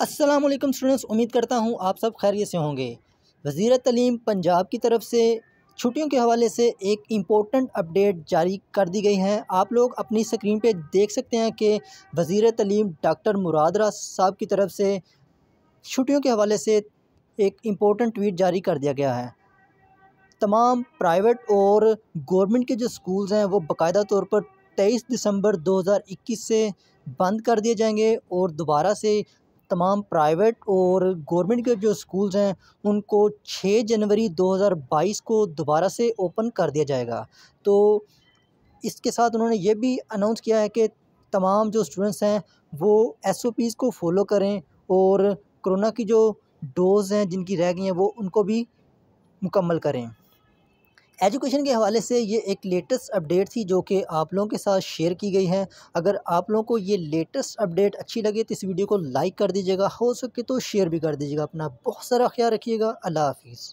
Aslam students उम्मीद करता हूँ आप सब खैरियत से होंगे वज़ी तलीम पंजाब की तरफ से छुट्टियों के हवाले से एक इम्पोर्टेंट अपडेट जारी कर दी गई है आप लोग अपनी स्क्रीन पे देख सकते हैं कि वज़ी तलीम डॉक्टर मुरादरा साहब की तरफ से छुट्टियों के हवाले से एक इम्पोर्टेंट ट्वीट जारी कर दिया गया है तमाम प्राइवेट और गवर्नमेंट के जो स्कूल्स हैं वो बाकायदा तौर पर तेईस दिसंबर 2021 से बंद कर दिए जाएंगे और दोबारा से तमाम प्राइवेट और गवर्नमेंट के जो स्कूल्स हैं उनको छः जनवरी 2022 को दोबारा से ओपन कर दिया जाएगा तो इसके साथ उन्होंने ये भी अनाउंस किया है कि तमाम जो स्टूडेंट्स हैं वो एस ओ पीज़ को फॉलो करें और कोरोना की जो डोज़ हैं जिनकी रह गई हैं वो उनको भी मुकम्मल करें एजुकेशन के हवाले से ये एक लेटेस्ट अपडेट थी जो कि आप लोगों के साथ शेयर की गई है अगर आप लोगों को ये लेटेस्ट अपडेट अच्छी लगे तो इस वीडियो को लाइक कर दीजिएगा हो सके तो शेयर भी कर दीजिएगा अपना बहुत सारा ख्याल रखिएगा अल्लाह हाफिज़